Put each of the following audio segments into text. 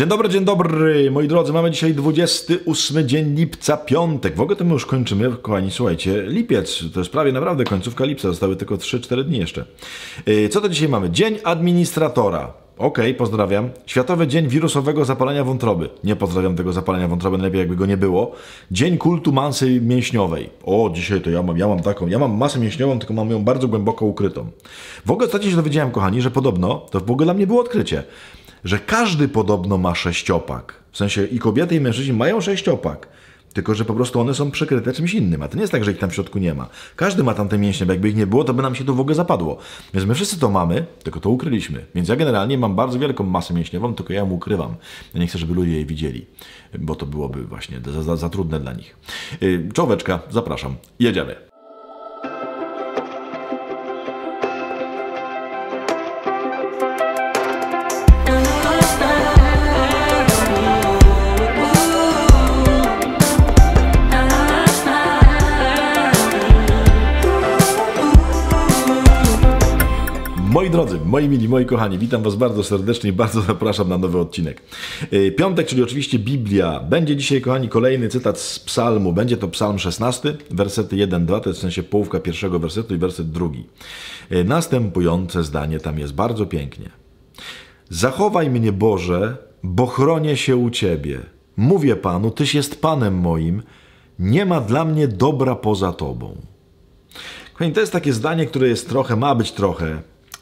Dzień dobry, dzień dobry, moi drodzy. Mamy dzisiaj 28 dzień lipca, piątek. W ogóle to my już kończymy, kochani, słuchajcie, lipiec. To jest prawie naprawdę końcówka lipca, zostały tylko 3-4 dni jeszcze. Y, co to dzisiaj mamy? Dzień administratora. Okej, okay, pozdrawiam. Światowy Dzień Wirusowego Zapalenia Wątroby. Nie pozdrawiam tego zapalenia wątroby, najlepiej jakby go nie było. Dzień Kultu Mansy Mięśniowej. O, dzisiaj to ja mam, ja mam taką, ja mam masę mięśniową, tylko mam ją bardzo głęboko ukrytą. W ogóle ostatnio się dowiedziałem, kochani, że podobno, to w ogóle dla mnie było odkrycie, że każdy podobno ma sześciopak. W sensie i kobiety, i mężczyźni mają sześciopak. Tylko, że po prostu one są przykryte czymś innym, a to nie jest tak, że ich tam w środku nie ma. Każdy ma tam te mięśnie, bo jakby ich nie było, to by nam się to w ogóle zapadło. Więc my wszyscy to mamy, tylko to ukryliśmy. Więc ja generalnie mam bardzo wielką masę mięśniową, tylko ja ją ukrywam. Ja nie chcę, żeby ludzie jej widzieli, bo to byłoby właśnie za, za, za trudne dla nich. Yy, zapraszam. Jedziemy. Moi drodzy, moi mili, moi kochani, witam Was bardzo serdecznie i bardzo zapraszam na nowy odcinek. E, piątek, czyli oczywiście Biblia. Będzie dzisiaj, kochani, kolejny cytat z psalmu. Będzie to psalm 16, wersety 1-2, to jest w sensie połówka pierwszego wersetu i werset drugi. E, następujące zdanie tam jest bardzo pięknie. Zachowaj mnie, Boże, bo chronię się u Ciebie. Mówię Panu, Tyś jest Panem moim, nie ma dla mnie dobra poza Tobą. Kochani, to jest takie zdanie, które jest trochę, ma być trochę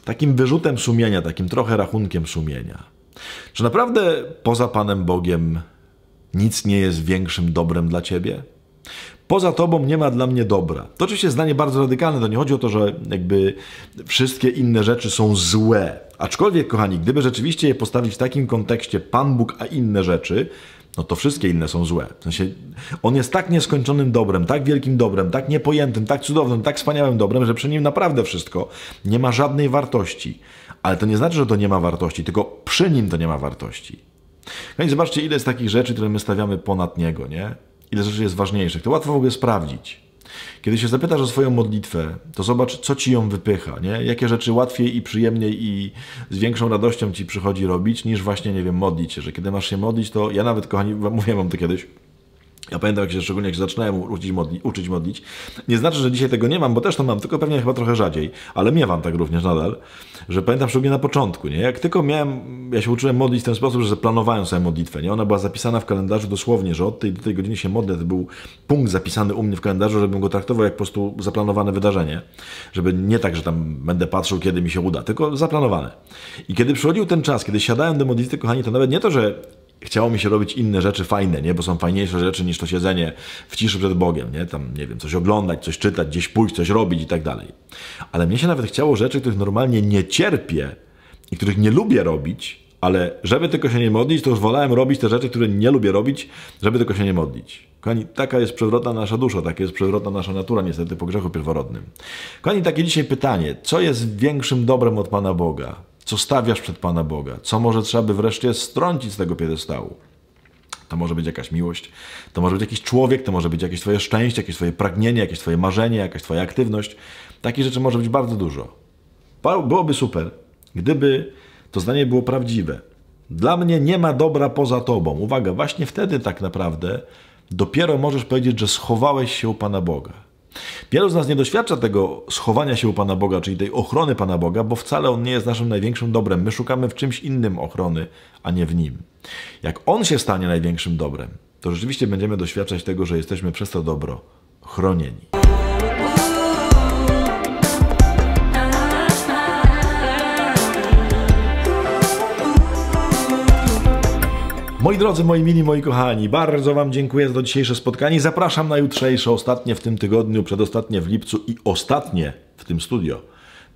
takim wyrzutem sumienia, takim trochę rachunkiem sumienia. Czy naprawdę poza Panem Bogiem nic nie jest większym dobrem dla ciebie? Poza tobą nie ma dla mnie dobra. To oczywiście zdanie bardzo radykalne, to nie chodzi o to, że jakby wszystkie inne rzeczy są złe. Aczkolwiek, kochani, gdyby rzeczywiście je postawić w takim kontekście Pan Bóg, a inne rzeczy, no to wszystkie inne są złe. W sensie on jest tak nieskończonym dobrem, tak wielkim dobrem, tak niepojętym, tak cudownym, tak wspaniałym dobrem, że przy nim naprawdę wszystko nie ma żadnej wartości. Ale to nie znaczy, że to nie ma wartości, tylko przy nim to nie ma wartości. No i zobaczcie, ile jest takich rzeczy, które my stawiamy ponad niego, nie? Ile rzeczy jest ważniejszych. To łatwo w ogóle sprawdzić. Kiedy się zapytasz o swoją modlitwę, to zobacz, co ci ją wypycha, nie? jakie rzeczy łatwiej i przyjemniej i z większą radością ci przychodzi robić, niż właśnie, nie wiem, modlić się. Że kiedy masz się modlić, to ja nawet, kochani, mówiłem wam to kiedyś, ja pamiętam, jak się szczególnie jak się zaczynałem uczyć, modli, uczyć modlić. Nie znaczy, że dzisiaj tego nie mam, bo też to mam, tylko pewnie chyba trochę rzadziej, ale miewam tak również nadal, że pamiętam szczególnie na początku, nie? Jak tylko miałem, ja się uczyłem modlić w ten sposób, że planowałem sobie modlitwę, nie? Ona była zapisana w kalendarzu dosłownie, że od tej do tej godziny się modlę, to był punkt zapisany u mnie w kalendarzu, żebym go traktował jak po prostu zaplanowane wydarzenie. Żeby nie tak, że tam będę patrzył, kiedy mi się uda, tylko zaplanowane. I kiedy przychodził ten czas, kiedy siadałem do modlitwy, kochani, to nawet nie to, że chciało mi się robić inne rzeczy fajne, nie? Bo są fajniejsze rzeczy niż to siedzenie w ciszy przed Bogiem, nie? Tam, nie wiem, coś oglądać, coś czytać, gdzieś pójść, coś robić i tak dalej. Ale mnie się nawet chciało rzeczy, których normalnie nie cierpię i których nie lubię robić, ale żeby tylko się nie modlić, to już wolałem robić te rzeczy, które nie lubię robić, żeby tylko się nie modlić. Kochani, taka jest przewrotna nasza dusza, taka jest przewrotna nasza natura, niestety po grzechu pierworodnym. Kochani, takie dzisiaj pytanie, co jest większym dobrem od Pana Boga? co stawiasz przed Pana Boga, co może trzeba by wreszcie strącić z tego piedestału. To może być jakaś miłość, to może być jakiś człowiek, to może być jakieś Twoje szczęście, jakieś Twoje pragnienie, jakieś Twoje marzenie, jakaś Twoja aktywność. Takich rzeczy może być bardzo dużo. Byłoby super, gdyby to zdanie było prawdziwe. Dla mnie nie ma dobra poza Tobą. Uwaga, właśnie wtedy tak naprawdę dopiero możesz powiedzieć, że schowałeś się u Pana Boga. Wielu z nas nie doświadcza tego schowania się u Pana Boga, czyli tej ochrony Pana Boga, bo wcale On nie jest naszym największym dobrem. My szukamy w czymś innym ochrony, a nie w Nim. Jak On się stanie największym dobrem, to rzeczywiście będziemy doświadczać tego, że jesteśmy przez to dobro chronieni. Moi drodzy, moi mili, moi kochani, bardzo Wam dziękuję za dzisiejsze spotkanie. Zapraszam na jutrzejsze, ostatnie w tym tygodniu, przedostatnie w lipcu i ostatnie w tym studio.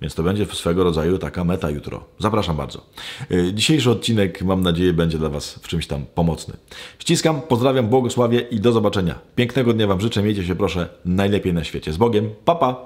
Więc to będzie swego rodzaju taka meta jutro. Zapraszam bardzo. Y, dzisiejszy odcinek, mam nadzieję, będzie dla Was w czymś tam pomocny. Ściskam, pozdrawiam, błogosławię i do zobaczenia. Pięknego dnia Wam życzę, miejcie się proszę najlepiej na świecie. Z Bogiem, papa! Pa.